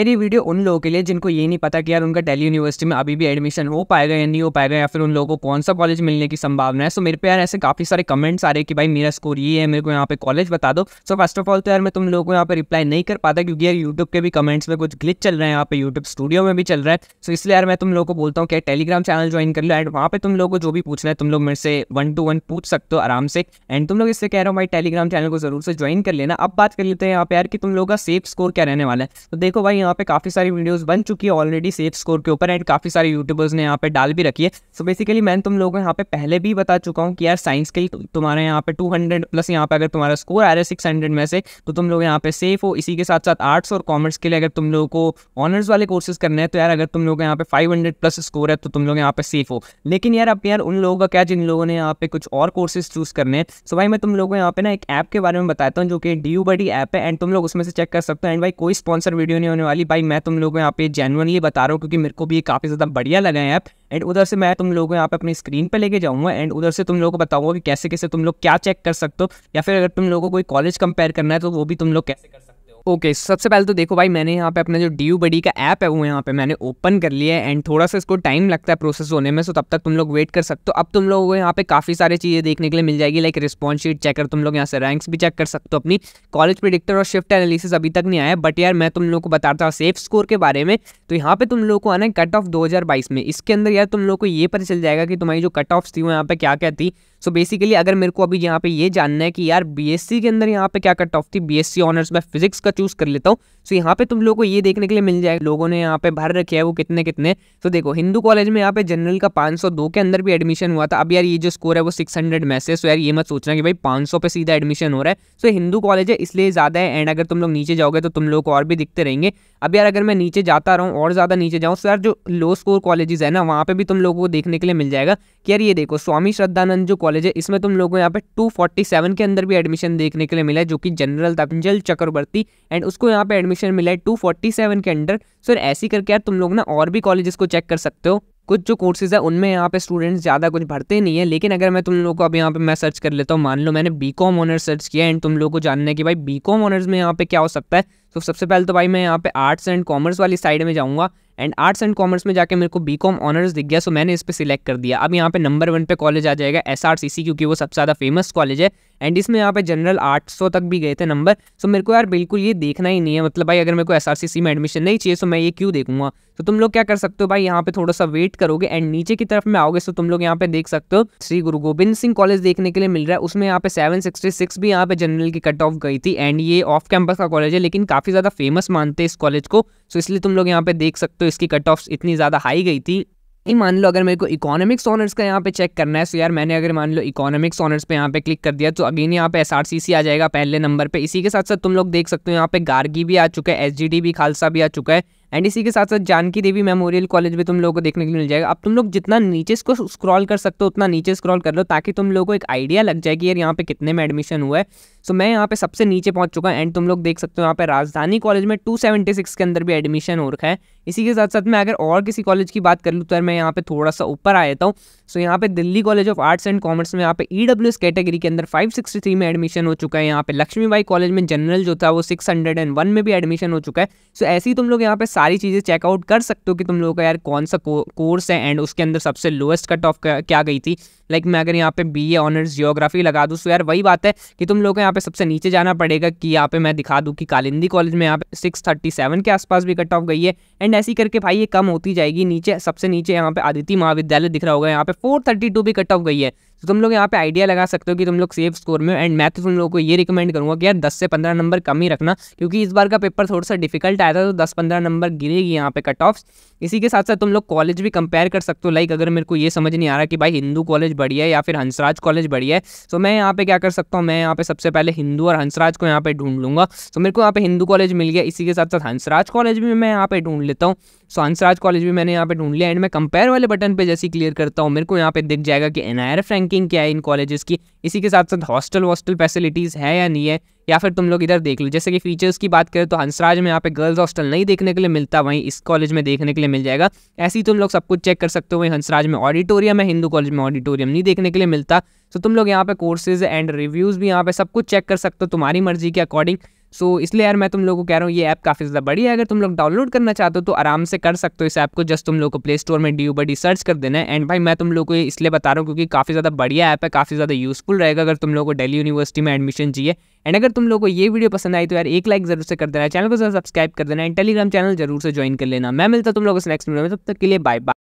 यार ये वीडियो उन लोगों के लिए जिनको ये नहीं पता कि यार उनका दिल्ली यूनिवर्सिटी में अभी भी एडमिशन हो पाएगा या नहीं हो पाएगा या फिर उन लोगों को कौन सा कॉलेज मिलने की संभावना है सो मेरे पे यार ऐसे काफ़ी सारे कमेंट्स आ रहे कि भाई मेरा स्कोर ये है मेरे को यहाँ पे कॉलेज बता दो सो फर्स्ट ऑफ ऑल तो यार मैं तुम लोगों को यहाँ पर रिप्लाई नहीं कर पाता क्योंकि यार यूट्यूब के भी कमेंट्स में कुछ ग्लिच चल रहे हैं यहाँ पे यूट्यूब स्टूडियो में भी चल रहा है सो इसलिए यार मैं तुम लोग को बोलता हूँ क्या टेलीग्राम चैनल ज्वाइन कर लो एंड वहाँ पर तुम लोग को जो भी पूछना है तुम लोग मेरे से वन टू वन पूछ सकते हो आराम से एंड तुम लोग इससे कह रहे हो भाई टेलीग्राम चैनल को जरूर से ज्वाइन कर लेना अब बात कर लेते हैं यहाँ पे यार कि तुम लोग का सेफ स्कोर क्या रहने वाला है तो देखो भाई यहाँ पे काफ़ी सारी वीडियोस बन चुकी है ऑलरेडी सेफ स्कोर के ऊपर एंड काफ़ी सारे यूट्यूबर्स ने यहाँ पे डाल भी रखी है सो बेसिकली मैं तुम लोगों को यहाँ पे पहले भी बता चुका हूँ कि यार साइंस के ही तुम्हारे यहाँ पे टू प्लस यहाँ पे अगर तुम्हारा स्कोर आ रहा है सिक्स में से तो तुम लोग यहाँ पे सेफ हो इसी के साथ साथ आर्ट्स और कॉमर्स के लिए अगर तुम लोगों को ऑनर्स वाले कोर्सेज करने हैं तो यार अगर तुम लोग यहाँ पे फाइव प्लस स्कोर है तो तुम लोग यहाँ पे सेफ हो लेकिन यार अब यार उन लोगों का क्या जिन लोगों ने यहाँ पे कुछ और कोर्सेज चूज़ करने हैं सो भाई मैं तुम लोगों को यहाँ पे ना एक ऐप के बारे में बताता हूँ जो कि डी यू बडी ऐप है एंड तुम लोग उसमें से चेक कर सकते हो एंड भाई कोई स्पॉन्सर वीडियो नहीं होने वाली भाई मैं तुम लोगों को यहाँ पे जेनुअनली बता रहा हूँ क्योंकि मेरे को भी काफ़ी ज़्यादा बढ़िया लगा है ऐप एंड उधर से मैं तुम लोगों को यहाँ पे अपनी स्क्रीन पे लेके जाऊँगा एंड उधर से तुम लोगों को बताऊँगा कि कैसे कैसे तुम लोग क्या चेक कर सकते हो या फिर अगर तुम लोगों को कोई कॉलेज कंपेयर करना है तो वो भी तुम लोग कैसे कर सकते हो ओके okay, सबसे पहले तो देखो भाई मैंने यहाँ पे अपना जो डी बडी का ऐप है वो यहाँ पे मैंने ओपन कर लिया है एंड थोड़ा सा इसको टाइम लगता है प्रोसेस होने में सो तब तक तुम लोग वेट कर सकते हो अब तुम लोगों को यहाँ पे काफ़ी सारी चीज़ें देखने के लिए मिल जाएगी लाइक रिस्पॉन्स शीट कर तुम लोग यहाँ से रैंक्स भी चेक कर सकते हो अपनी कॉलेज प्रिडिक्टर और शिफ्ट एनालिसिस अभी तक नहीं आया बट यार मैं तुम लोग को बताता हूँ सेफ स्कोर के बारे में तो यहाँ पर तुम लोग को आना है कट ऑफ दो में इसके अंदर यार तुम लोग को ये पता चल जाएगा कि तुम्हारी जो कट ऑफ थी वो यहाँ पर क्या क्या थी सो बेसिकली अगर मेरे को अभी यहाँ पे ये जानना है कि यार बीएससी के अंदर यहाँ पे क्या कट ऑफ थी बीएससी ऑनर्स मैं फिजिक्स का चूज कर लेता हूँ सो यहाँ पे तुम लोग को ये देखने के लिए मिल जाएगा लोगों ने यहाँ पे भर रखे है वो कितने कितने तो देखो हिंदू कॉलेज में यहाँ पे जनरल का पाँच के अंदर भी एडमिशन हुआ था अब यार ये जो स्कोर है वो सिक्स में से सो यार ये मत सोचना कि भाई पाँच पे सीधा एडमिशन हो रहा है सो हिंदू कॉलेज है इसलिए ज़्यादा है एंड अगर तुम लोग नीचे जाओगे तो तुम लोग को और भी दिखते रहेंगे अब यार अगर मैं नीचे जाता रहूँ और ज़्यादा नीचे जाऊँ सर तो जो लो स्कोर कॉलेजेस है ना वहाँ पर भी तुम लोगों को देखने के लिए मिल जाएगा कि यार ये देखो स्वामी श्रद्धानंद जो कॉलेज है इसमें तुम लोगों को यहाँ पे टू के अंदर भी एडमिशन देखने के लिए मिला है जो कि जनरल था जल चक्रवर्ती एंड उसको यहाँ पर एडमिशन मिला है टू के अंडर सर ऐसी करके यार तुम लोग ना और भी कॉलेजेस को चेक कर सकते हो कुछ जो कोर्सेज़ है उनमें यहाँ पे स्टूडेंट्स ज़्यादा कुछ भरते नहीं है लेकिन अगर मैं तुम लोगों को अब यहाँ पे मैं सर्च कर लेता हूँ मान लो मैंने बी कॉम ऑनर्स सर्च किया एंड तुम लोगों को जानना है कि भाई बी कॉम ऑनर्स में यहाँ पे क्या हो सकता है so, तो सबसे पहले तो भाई मैं यहाँ पे आर्ट्स एंड कॉमर्स वाली साइड में जाऊँगा एंड आर्ट्स एंड कॉमर्स में जाके मेरे को बी कॉम ऑनर्स दिख गया सो मैंने इस पर सिलेक्ट कर दिया अब यहाँ पे नंबर वन पे कॉलेज आ जाएगा एस आर सी सी क्योंकि वो सबसे ज़्यादा फेमस कॉलेज है एंड इसमें यहाँ पे जनरल सौ तक भी गए थे नंबर सो मेरे को यार बिल्कुल ये देखना ही नहीं है मतलब भाई अगर मेरे को एस आर सी सी में एडमिशन नहीं चाहिए सो मैं ये क्यों देखूंगा तो तुम लोग क्या कर सकते हो भाई यहाँ पे थोड़ा सा वेट करोगे एंड नीचे की तरफ में आओगे सो तुम लोग यहाँ पे देख सकते हो श्री गुरु गोविंद सिंह कॉलेज देखने के लिए मिल रहा है उसमें यहाँ पे सेवन सिक्सटी सिक्स भी यहाँ पे जनरल की कट ऑफ गई थी एंड ये ऑफ कैंपस का कॉलेज है लेकिन काफ़ी ज़्यादा फेमस मानते हैं इस कॉलेज को सो इसलिए तुम लोग यहाँ पे देख सकते हो इसकी कट ऑफ इतनी ज़्यादा हाई गई थी ये मान लो अगर मेरे को इकोनॉमिक्स ऑनर्स का यहाँ पे चेक करना है सो यार मैंने अगर मान लो इकोनॉमिक्स ऑनर्स पे यहाँ पे क्लिक कर दिया तो अगेन यहाँ पे एस आर सी सी आ जाएगा पहले नंबर पे इसी के साथ साथ तुम लोग देख सकते हो यहाँ पे गार्गी भी आ चुका है एस जी डी भी खालसा भी आ चुका है एंड इसी के साथ साथ जानकी देवी मेमोरियल कॉलेज भी तुम लोगों को देखने के लिए मिल जाएगा अब तुम लोग जितना नीचे इसको स्क्रॉल कर सकते हो उतना नीचे स्क्रॉल कर लो ताकि तुम लोगों को एक आइडिया लग जाए कि यार यहाँ पे कितने में एडमिशन हुआ है सो so, मैं यहाँ पे सबसे नीचे पहुँच चुका एंड तुम लोग देख सकते हो यहाँ पे राजधानी कॉलेज में टू सेवेंटी सिक्स के अंदर भी एडमिशन हो रखा है इसी के साथ साथ मैं अगर और किसी कॉलेज की बात कर लूँ तो मैं यहाँ पे थोड़ा सा ऊपर आ जाता हूँ सो so, यहाँ पे Delhi college of arts and commerce में यहाँ पे ई डब्ल्यू एस कैटेगरी के अंदर फाइव में एडमिशन हो चुका है यहाँ पे लक्ष्मीबाई कॉलेज में जनरल जो था वो सिक्स में भी एडमिशन हो चुका है सो so, ऐसे ही तुम लोग यहाँ पे सारी चीज़ें चेकआउट कर सकते हो कि तुम लोगों का यार कौन सा कोर्स है एंड उसके अंदर सबसे लोएस्ट कट ऑफ क्या गई थी लाइक like मैं अगर यहाँ पे बी ए ऑनर्स जियोग्राफी लगा दूँ तो यार वही बात है कि तुम लोग को यहाँ पे सबसे नीचे जाना पड़ेगा कि यहाँ पे मैं दिखा दूँ कि कालिंदी कॉलेज में यहाँ पे सिक्स थर्टी सेवन के आसपास भी कट ऑफ गई है एंड ऐसी करके भाई ये कम होती जाएगी नीचे सबसे नीचे यहाँ पे आदित्य महाविद्यालय दिख रहा होगा यहाँ पे फोर थर्टी टू भी कट ऑफ गई है तो तुम लोग यहाँ पे आइडिया लगा सकते हो कि तुम लोग सेफ स्कोर में एंड मैं तो तुम लोगों को ये रिकमेंड करूँगा कि यार दस से पंद्रह नंबर कम ही रखना क्योंकि इस बार का पेपर थोड़ा सा डिफिकल्ट आया था तो दस पंद्रह नंबर गिरेगी यहाँ पे कट ऑफ इसी के साथ साथ तुम लोग कॉलेज भी कंपेयर कर सकते हो लाइक अगर मेरे को ये समझ नहीं आ रहा कि भाई हिंदू कॉलेज बढ़िया है या फिर हंसराज कॉलेज बढ़िया है तो मैं यहाँ पे क्या कर सकता हूँ मैं यहाँ पे सबसे पहले हिंदू और हंसराज को यहाँ पे ढूंढ लूँगा तो मेरे को यहाँ पे हिंदू कॉलेज मिल गया इसी के साथ साथ हंसराज कॉलेज भी मैं यहाँ पे ढूंढ लेता हूँ सो हंसराज कॉलेज भी मैंने यहाँ पे ढूंढ लिया एंड मैं कंपेयर वाले बटन पे जैसे क्लियर करता हूँ मेरे को यहाँ पे दिख जाएगा कि एन रैंकिंग क्या है इन कॉलेजेस की इसी के साथ साथ हॉस्टल वॉस्टल फैसिलिटीज़ है या नहीं है या फिर तुम लोग इधर देख लो जैसे कि फीचर्स की बात करें तो हंसराज में यहाँ पे गर्ल्स हॉस्टल नहीं देखने के लिए मिलता वहीं इस कॉलेज में देखने के लिए मिल जाएगा ऐसे ही तुम लोग सब कुछ चेक कर सकते हो वहीं हंसराज में ऑडिटोरियम है हिंदू कॉलेज में ऑडिटोरियम नहीं देखने के लिए मिलता सो तो तुम लोग यहाँ पे कोर्सेज एंड रिव्यूज़ भी यहाँ पे सब कुछ चेक कर सकते हो तुम्हारी मर्जी के अकॉर्डिंग सो so, इसलिए यार मैं तुम लोगों को कह रहा हूँ ये ऐप काफ़ी ज़्यादा बड़ी है अगर तुम लोग डाउनलोड करना चाहते हो तो आराम से कर सकते हो इस ऐप को जस्ट तुम लोग को प्ले स्टोर में ड्यू बडी सर्च कर देना है एंड भाई मैं तुम लोग को इसलिए बता रहा हूँ क्योंकि काफ़ी ज़्यादा बढ़िया ऐप है काफ़ी ज़्यादा यूजफुल रहेगा अगर तुम लोग को डेली यूनिवर्सिटी में एडमिशन चाहिए एंड अगर तुम लोग को ये वीडियो पसंद आई तो यार एक लाइक जरूर से कर देना चैनल को जरूर सब्सक्राइब कर देना एंड टेलीग्राम चैनल जरूर से ज्वाइन कर लेना मैं मिलता तुम लोग इस नेक्स्ट वीडियो में तब तक के लिए बाय बाय